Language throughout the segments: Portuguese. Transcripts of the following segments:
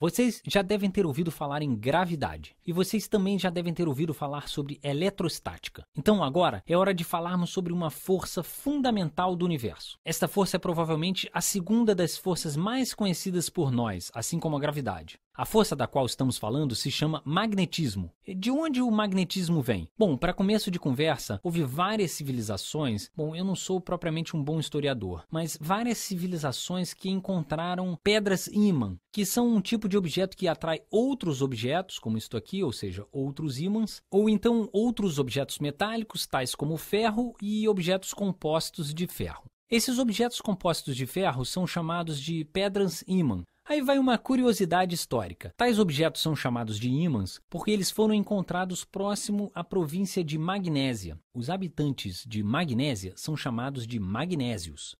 Vocês já devem ter ouvido falar em gravidade e vocês também já devem ter ouvido falar sobre eletrostática. Então agora é hora de falarmos sobre uma força fundamental do universo. Esta força é provavelmente a segunda das forças mais conhecidas por nós, assim como a gravidade. A força da qual estamos falando se chama magnetismo. De onde o magnetismo vem? Bom, para começo de conversa, houve várias civilizações. Bom, eu não sou propriamente um bom historiador, mas várias civilizações que encontraram pedras ímã, que são um tipo de objeto que atrai outros objetos, como isto aqui, ou seja, outros ímãs, ou então outros objetos metálicos, tais como ferro e objetos compostos de ferro. Esses objetos compostos de ferro são chamados de pedras ímã. Aí vai uma curiosidade histórica. Tais objetos são chamados de ímãs porque eles foram encontrados próximo à província de Magnésia. Os habitantes de Magnésia são chamados de magnésios.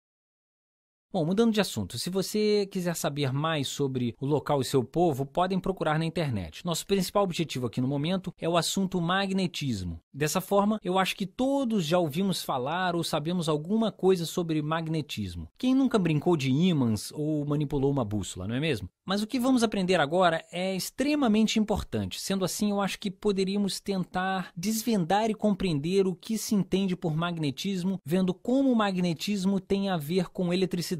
Bom, mudando de assunto, se você quiser saber mais sobre o local e seu povo, podem procurar na internet. Nosso principal objetivo aqui no momento é o assunto magnetismo. Dessa forma, eu acho que todos já ouvimos falar ou sabemos alguma coisa sobre magnetismo. Quem nunca brincou de ímãs ou manipulou uma bússola, não é mesmo? Mas o que vamos aprender agora é extremamente importante. Sendo assim, eu acho que poderíamos tentar desvendar e compreender o que se entende por magnetismo, vendo como o magnetismo tem a ver com eletricidade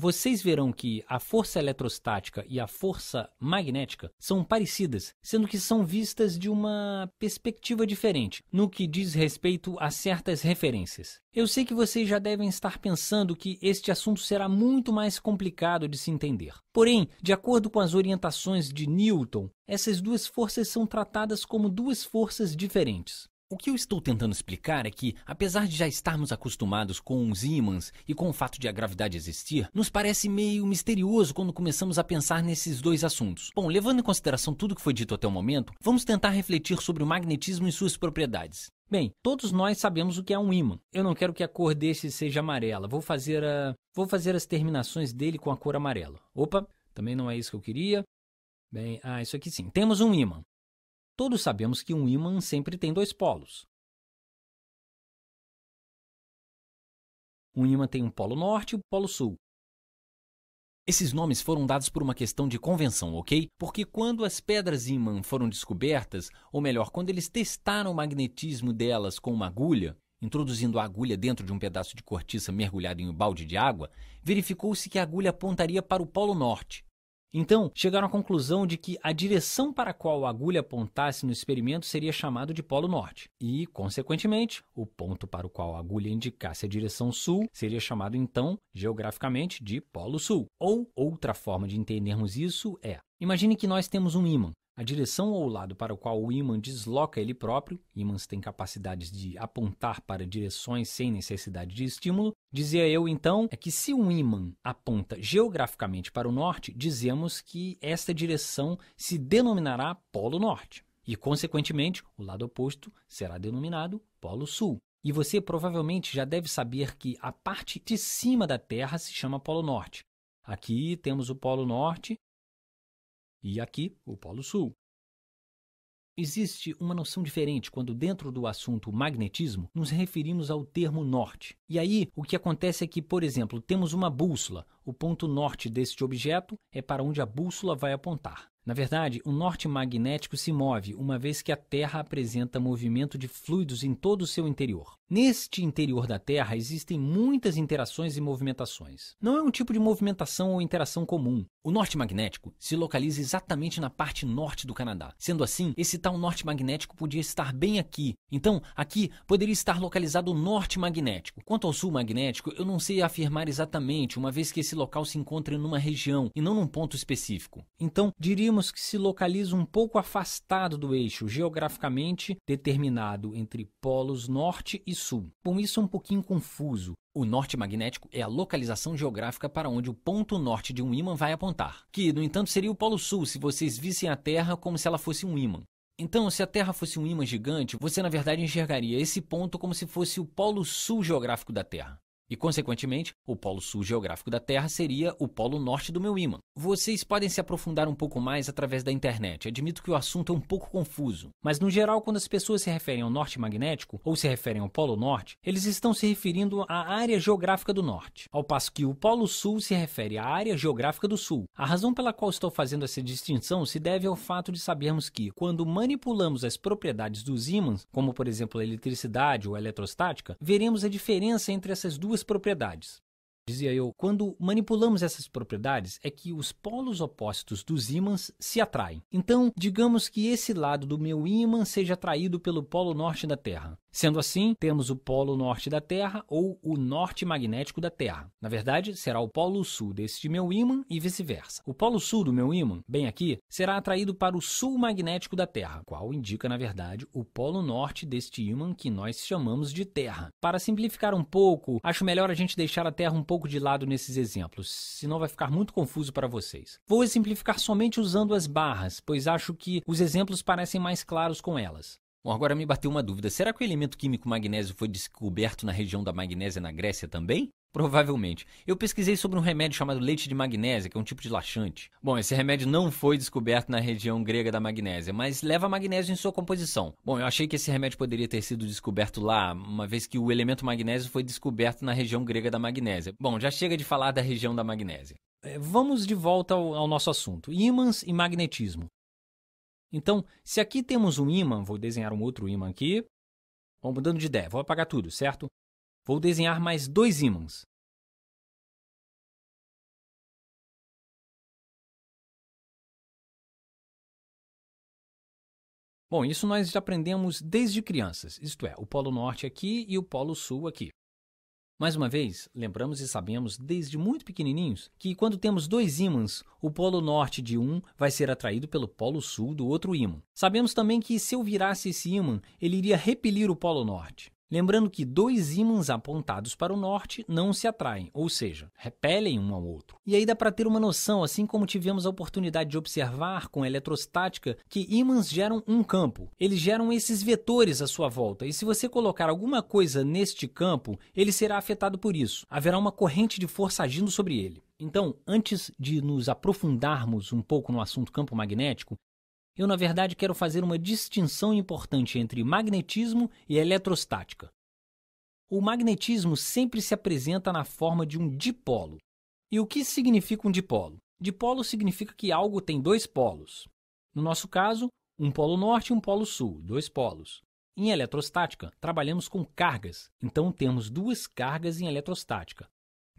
vocês verão que a força eletrostática e a força magnética são parecidas, sendo que são vistas de uma perspectiva diferente no que diz respeito a certas referências. Eu sei que vocês já devem estar pensando que este assunto será muito mais complicado de se entender. Porém, de acordo com as orientações de Newton, essas duas forças são tratadas como duas forças diferentes. O que eu estou tentando explicar é que, apesar de já estarmos acostumados com os ímãs e com o fato de a gravidade existir, nos parece meio misterioso quando começamos a pensar nesses dois assuntos. Bom, levando em consideração tudo que foi dito até o momento, vamos tentar refletir sobre o magnetismo e suas propriedades. Bem, todos nós sabemos o que é um ímã. Eu não quero que a cor deste seja amarela. Vou fazer a vou fazer as terminações dele com a cor amarela. Opa, também não é isso que eu queria. Bem, ah, isso aqui sim. Temos um ímã. Todos sabemos que um ímã sempre tem dois polos. Um ímã tem um polo norte e um polo sul. Esses nomes foram dados por uma questão de convenção, ok? Porque quando as pedras ímã foram descobertas, ou melhor, quando eles testaram o magnetismo delas com uma agulha, introduzindo a agulha dentro de um pedaço de cortiça mergulhado em um balde de água, verificou-se que a agulha apontaria para o Polo Norte, então, chegaram à conclusão de que a direção para a qual a agulha apontasse no experimento seria chamado de polo norte, e, consequentemente, o ponto para o qual a agulha indicasse a direção sul seria chamado então, geograficamente, de polo sul. Ou outra forma de entendermos isso é: imagine que nós temos um ímã. A direção ou o lado para o qual o ímã desloca ele próprio, ímãs têm capacidades de apontar para direções sem necessidade de estímulo, dizia eu então, é que se um ímã aponta geograficamente para o norte, dizemos que esta direção se denominará Polo Norte. E, consequentemente, o lado oposto será denominado Polo Sul. E você provavelmente já deve saber que a parte de cima da Terra se chama Polo Norte. Aqui temos o Polo Norte e aqui o Polo Sul. Existe uma noção diferente quando, dentro do assunto magnetismo, nos referimos ao termo norte. E aí, o que acontece é que, por exemplo, temos uma bússola. O ponto norte deste objeto é para onde a bússola vai apontar. Na verdade, o norte magnético se move, uma vez que a Terra apresenta movimento de fluidos em todo o seu interior. Neste interior da Terra existem muitas interações e movimentações. Não é um tipo de movimentação ou interação comum. O norte magnético se localiza exatamente na parte norte do Canadá. Sendo assim, esse tal norte magnético podia estar bem aqui. Então, aqui poderia estar localizado o norte magnético. Quanto ao sul magnético, eu não sei afirmar exatamente, uma vez que esse local se encontra em uma região e não num ponto específico. Então, diríamos que se localiza um pouco afastado do eixo geograficamente determinado entre polos norte e sul. Com isso é um pouquinho confuso. O norte magnético é a localização geográfica para onde o ponto norte de um ímã vai apontar, que, no entanto, seria o polo sul se vocês vissem a Terra como se ela fosse um ímã. Então, se a Terra fosse um ímã gigante, você na verdade enxergaria esse ponto como se fosse o polo sul geográfico da Terra. E, consequentemente, o polo sul geográfico da Terra seria o polo norte do meu ímã. Vocês podem se aprofundar um pouco mais através da internet. Admito que o assunto é um pouco confuso, mas no geral, quando as pessoas se referem ao norte magnético ou se referem ao polo norte, eles estão se referindo à área geográfica do norte, ao passo que o polo sul se refere à área geográfica do sul. A razão pela qual estou fazendo essa distinção se deve ao fato de sabermos que, quando manipulamos as propriedades dos ímãs, como por exemplo a eletricidade ou a eletrostática, veremos a diferença entre essas duas duas propriedades. Dizia eu, quando manipulamos essas propriedades é que os polos opostos dos ímãs se atraem. Então, digamos que esse lado do meu ímã seja atraído pelo polo norte da Terra. Sendo assim, temos o polo norte da Terra ou o norte magnético da Terra. Na verdade, será o polo sul deste meu ímã e vice-versa. O polo sul do meu ímã, bem aqui, será atraído para o sul magnético da Terra, qual indica, na verdade, o polo norte deste ímã que nós chamamos de Terra. Para simplificar um pouco, acho melhor a gente deixar a Terra um pouco de lado nesses exemplos, senão vai ficar muito confuso para vocês. Vou simplificar somente usando as barras, pois acho que os exemplos parecem mais claros com elas. Bom, agora me bateu uma dúvida. Será que o elemento químico magnésio foi descoberto na região da Magnésia na Grécia também? Provavelmente. Eu pesquisei sobre um remédio chamado leite de magnésia, que é um tipo de laxante. Bom, esse remédio não foi descoberto na região grega da magnésia, mas leva magnésio em sua composição. Bom, eu achei que esse remédio poderia ter sido descoberto lá, uma vez que o elemento magnésio foi descoberto na região grega da magnésia. Bom, já chega de falar da região da magnésia. É, vamos de volta ao, nosso assunto: ímãs e magnetismo. Então, se aqui temos um ímã, vou desenhar um outro ímã aqui. Vou mudando de ideia, vou apagar tudo, certo? Vou desenhar mais dois ímãs. Bom, isso nós já aprendemos desde crianças, isto é, o polo norte aqui e o polo sul aqui. Mais uma vez, lembramos e sabemos desde muito pequenininhos que quando temos dois ímãs, o polo norte de um vai ser atraído pelo polo sul do outro ímã. Sabemos também que se eu virasse esse ímã, ele iria repelir o polo norte. Lembrando que dois ímãs apontados para o norte não se atraem, ou seja, repelem um ao outro. E aí dá para ter uma noção, assim como tivemos a oportunidade de observar com a eletrostática, que ímãs geram um campo. Eles geram esses vetores à sua volta, e se você colocar alguma coisa neste campo, ele será afetado por isso. Haverá uma corrente de força agindo sobre ele. Então, antes de nos aprofundarmos um pouco no assunto campo magnético, eu, na verdade, quero fazer uma distinção importante entre magnetismo e eletrostática. O magnetismo sempre se apresenta na forma de um dipolo. E o que significa um dipolo? Dipolo significa que algo tem dois polos. No nosso caso, um polo norte e um polo sul, dois polos. Em eletrostática, trabalhamos com cargas, então temos duas cargas em eletrostática,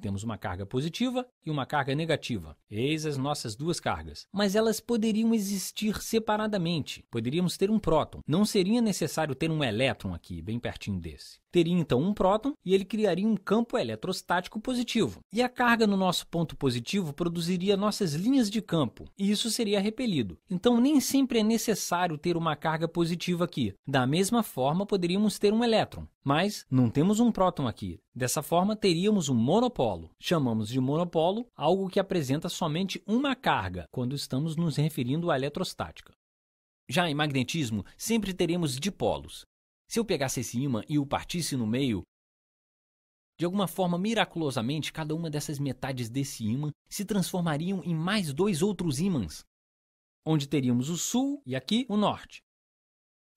temos uma carga positiva e uma carga negativa. Eis as nossas duas cargas. Mas elas poderiam existir separadamente. Poderíamos ter um próton. Não seria necessário ter um elétron aqui, bem pertinho desse teria então um próton e ele criaria um campo eletrostático positivo. E a carga no nosso ponto positivo produziria nossas linhas de campo, e isso seria repelido. Então nem sempre é necessário ter uma carga positiva aqui. Da mesma forma, poderíamos ter um elétron, mas não temos um próton aqui. Dessa forma, teríamos um monopolo. Chamamos de monopolo algo que apresenta somente uma carga, quando estamos nos referindo à eletrostática. Já em magnetismo, sempre teremos dipolos. Se eu pegasse esse ímã e o partisse no meio, de alguma forma miraculosamente, cada uma dessas metades desse ímã se transformariam em mais dois outros ímãs, onde teríamos o sul e aqui o norte.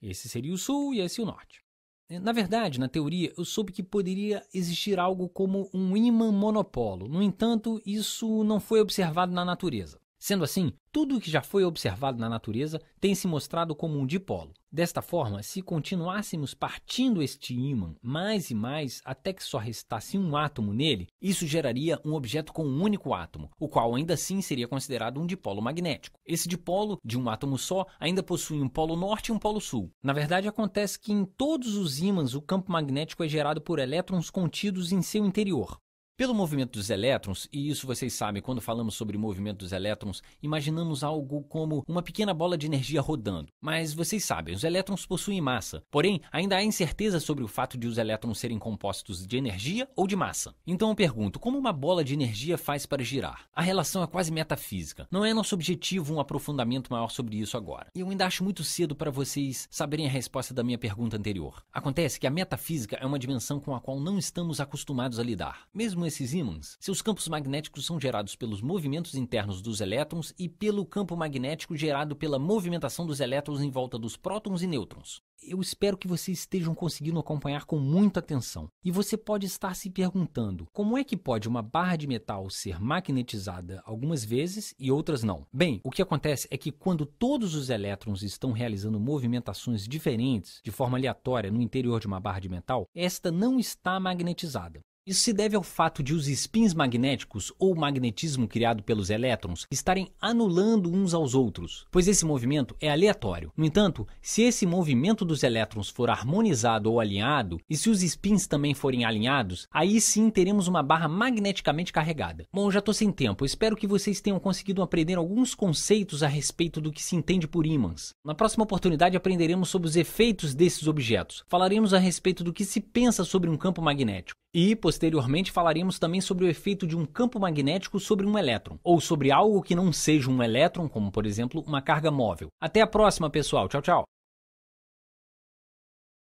Esse seria o sul e esse o norte. É, na verdade, na teoria, eu soube que poderia existir algo como um ímã monopolo. No entanto, isso não foi observado na natureza. Sendo assim, tudo o que já foi observado na natureza tem se mostrado como um dipolo. Desta forma, se continuássemos partindo este ímã mais e mais até que só restasse um átomo nele, isso geraria um objeto com um único átomo, o qual ainda assim seria considerado um dipolo magnético. Esse dipolo, de um átomo só, ainda possui um polo norte e um polo sul. Na verdade, acontece que em todos os ímãs o campo magnético é gerado por elétrons contidos em seu interior. Pelo movimento dos elétrons, e isso vocês sabem, quando falamos sobre o movimento dos elétrons, imaginamos algo como uma pequena bola de energia rodando. Mas vocês sabem, os elétrons possuem massa. Porém, ainda há incerteza sobre o fato de os elétrons serem compostos de energia ou de massa. Então eu pergunto, como uma bola de energia faz para girar? A relação é quase metafísica. Não é nosso objetivo um aprofundamento maior sobre isso agora. E eu ainda acho muito cedo para vocês saberem a resposta da minha pergunta anterior. Acontece que a metafísica é uma dimensão com a qual não estamos acostumados a lidar. Mesmo desses ímãs. Seus campos magnéticos são gerados pelos movimentos internos dos elétrons e pelo campo magnético gerado pela movimentação dos elétrons em volta dos prótons e nêutrons. Eu espero que vocês estejam conseguindo acompanhar com muita atenção. E você pode estar se perguntando: como é que pode uma barra de metal ser magnetizada algumas vezes e outras não? Bem, o que acontece é que quando todos os elétrons estão realizando movimentações diferentes, de forma aleatória, no interior de uma barra de metal, esta não está magnetizada. Isso se deve ao fato de os spins magnéticos ou magnetismo criado pelos elétrons estarem anulando uns aos outros, pois esse movimento é aleatório. No entanto, se esse movimento dos elétrons for harmonizado ou alinhado, e se os spins também forem alinhados, aí sim teremos uma barra magneticamente carregada. Bom, já estou sem tempo, espero que vocês tenham conseguido aprender alguns conceitos a respeito do que se entende por ímãs. Na próxima oportunidade aprenderemos sobre os efeitos desses objetos, falaremos a respeito do que se pensa sobre um campo magnético. E, posteriormente, falaremos também sobre o efeito de um campo magnético sobre um elétron, ou sobre algo que não seja um elétron, como por exemplo uma carga móvel. Até a próxima, pessoal. Tchau, tchau.